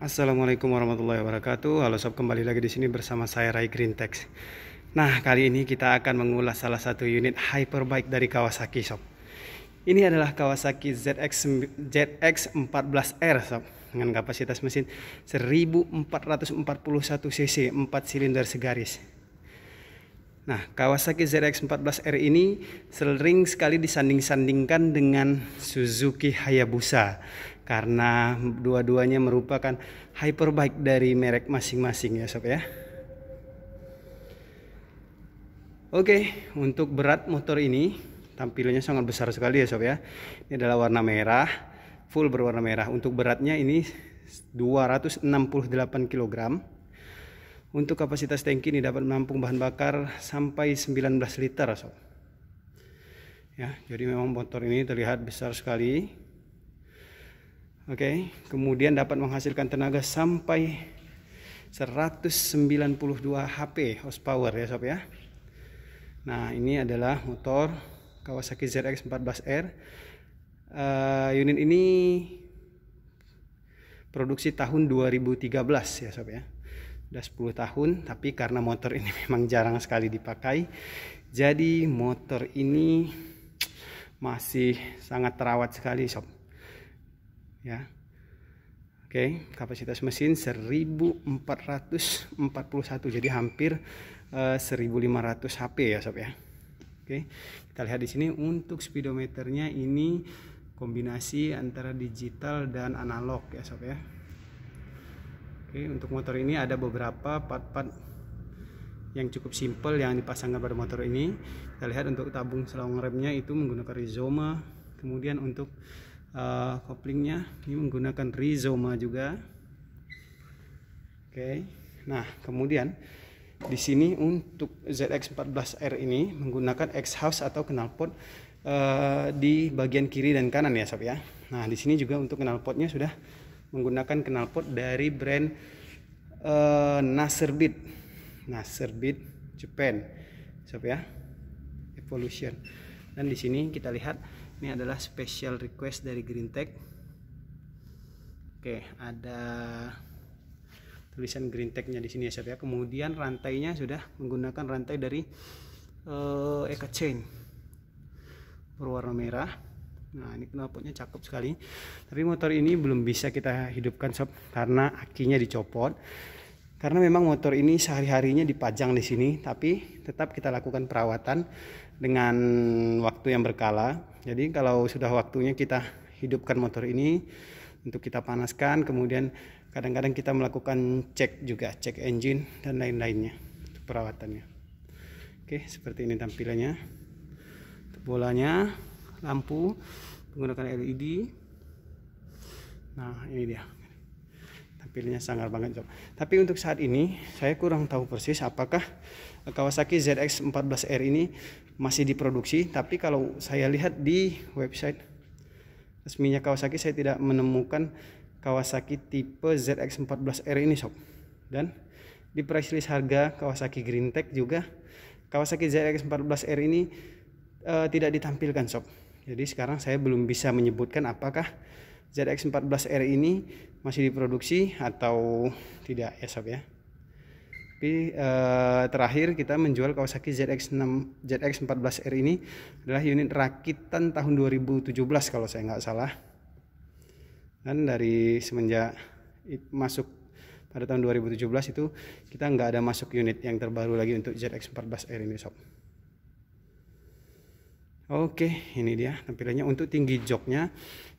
Assalamualaikum warahmatullahi wabarakatuh. Halo sob, kembali lagi di sini bersama saya Rai Green Greentex. Nah, kali ini kita akan mengulas salah satu unit hyperbike dari Kawasaki sob. Ini adalah Kawasaki ZX ZX 14R sob dengan kapasitas mesin 1441 cc 4 silinder segaris. Nah, Kawasaki ZX 14R ini sering sekali disanding-sandingkan dengan Suzuki Hayabusa karena dua-duanya merupakan hyperbike dari merek masing-masing ya sob ya. Oke, untuk berat motor ini tampilannya sangat besar sekali ya sob ya. Ini adalah warna merah, full berwarna merah. Untuk beratnya ini 268 kg. Untuk kapasitas tangki ini dapat menampung bahan bakar sampai 19 liter sob. Ya, jadi memang motor ini terlihat besar sekali. Oke, okay. kemudian dapat menghasilkan tenaga sampai 192 HP horsepower ya sob ya. Nah, ini adalah motor Kawasaki ZX14R. Uh, eh, unit ini produksi tahun 2013 ya sob ya. Sudah 10 tahun, tapi karena motor ini memang jarang sekali dipakai, jadi motor ini masih sangat terawat sekali sob ya. Oke, kapasitas mesin 1441. Jadi hampir uh, 1500 HP ya, sob ya. Oke. kita lihat di sini untuk speedometernya ini kombinasi antara digital dan analog ya, sob ya. Oke, untuk motor ini ada beberapa part-part yang cukup simple yang dipasangkan pada motor ini. Kita lihat untuk tabung selang remnya itu menggunakan rizoma. Kemudian untuk uh, koplingnya ini menggunakan rizoma juga oke okay. nah kemudian di sini untuk ZX14R ini menggunakan exhaust atau knalpot uh, eh, di bagian kiri dan kanan ya sob ya nah di sini juga untuk knalpotnya sudah menggunakan knalpot dari brand uh, Nasserbit Nasserbit Japan sob ya Evolution dan di sini kita lihat ini adalah special request dari Green Tech oke ada tulisan Green Tech nya di sini ya sob ya kemudian rantainya sudah menggunakan rantai dari uh, Eka Chain berwarna merah nah ini knalpotnya cakep sekali tapi motor ini belum bisa kita hidupkan sob karena akinya dicopot karena memang motor ini sehari-harinya dipajang di sini tapi tetap kita lakukan perawatan dengan waktu yang berkala. Jadi kalau sudah waktunya kita hidupkan motor ini untuk kita panaskan, kemudian kadang-kadang kita melakukan cek juga, cek engine dan lain-lainnya untuk perawatannya. Oke, seperti ini tampilannya. bolanya, lampu menggunakan LED. Nah, ini dia. Tampilannya sangat banget, Tapi untuk saat ini saya kurang tahu persis apakah Kawasaki ZX14R ini masih diproduksi tapi kalau saya lihat di website resminya Kawasaki saya tidak menemukan Kawasaki tipe ZX14R ini sob dan di price list harga Kawasaki GreenTech juga Kawasaki ZX14R ini e, tidak ditampilkan sob jadi sekarang saya belum bisa menyebutkan apakah ZX14R ini masih diproduksi atau tidak ya sob ya tapi uh, terakhir kita menjual Kawasaki ZX6 ZX14R ini adalah unit rakitan tahun 2017 kalau saya nggak salah dan dari semenjak masuk pada tahun 2017 itu kita nggak ada masuk unit yang terbaru lagi untuk ZX14R ini sob Oke ini dia tampilannya untuk tinggi joknya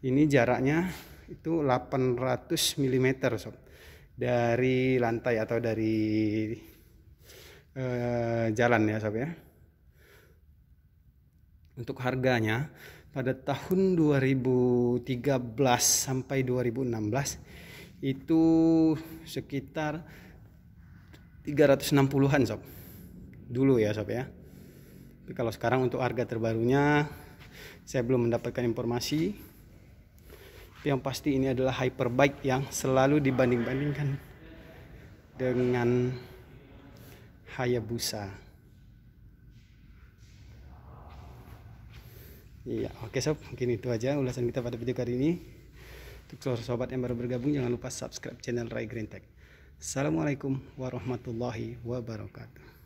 ini jaraknya itu 800 mm sob dari lantai atau dari eh, jalan ya sob ya untuk harganya pada tahun 2013 sampai 2016 itu sekitar 360-an sob dulu ya sob ya tapi kalau sekarang untuk harga terbarunya saya belum mendapatkan informasi tapi yang pasti ini adalah hyperbike yang selalu dibanding-bandingkan dengan Hayabusa. Iya, oke sob, mungkin itu aja ulasan kita pada video kali ini. Untuk sobat yang baru bergabung jangan lupa subscribe channel Rai Green Tech. Assalamualaikum warahmatullahi wabarakatuh.